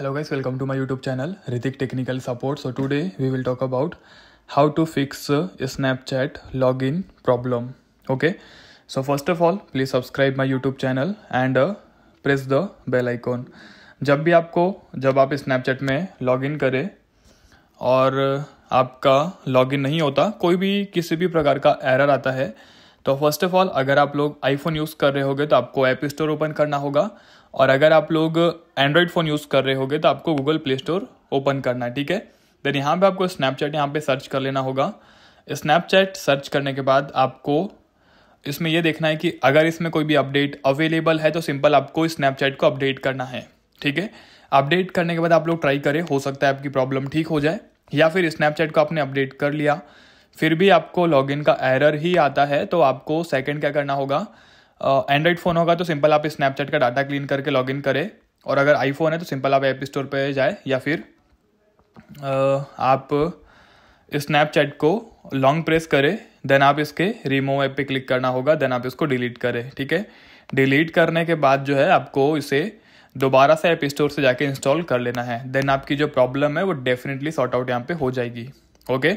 hello guys welcome to my YouTube channel Ritik technical support so today we will talk about how to fix Snapchat log in problem okay so first of all please subscribe my YouTube channel and press the bell icon जब भी आपको जब आप Snapchat में log in करें और uh, आपका login नहीं होता कोई भी किसी भी प्रकार का एरर आता है तो फर्स्ट ऑफ ऑल अगर आप लोग आईफोन यूज़ कर रहे होगे तो आपको ऐप स्टोर ओपन करना होगा और अगर आप लोग एंड्रॉयड फ़ोन यूज़ कर रहे होगे तो आपको गूगल प्ले स्टोर ओपन करना है ठीक है देन यहाँ पे आपको स्नैपचैट यहाँ पे सर्च कर लेना होगा स्नैपचैट सर्च करने के बाद आपको इसमें यह देखना है कि अगर इसमें कोई भी अपडेट अवेलेबल है तो सिंपल आपको स्नैपचैट को अपडेट करना है ठीक है अपडेट करने के बाद आप लोग ट्राई करें हो सकता है आपकी प्रॉब्लम ठीक हो जाए या फिर स्नैपचैट को आपने अपडेट कर लिया फिर भी आपको लॉगिन का एरर ही आता है तो आपको सेकंड क्या करना होगा एंड्रॉइड फ़ोन होगा तो सिंपल आप स्नैपचैट का डाटा क्लीन करके लॉगिन करें और अगर आईफोन है तो सिंपल आप ऐप स्टोर पर जाए या फिर आप स्नैपचैट को लॉन्ग प्रेस करें देन आप इसके रिमूव ऐप पे क्लिक करना होगा देन आप इसको डिलीट करें ठीक है डिलीट करने के बाद जो है आपको इसे दोबारा से ऐप स्टोर से जाके इंस्टॉल कर लेना है देन आपकी जो प्रॉब्लम है वो डेफिनेटली सॉर्ट आउट यहाँ पे हो जाएगी ओके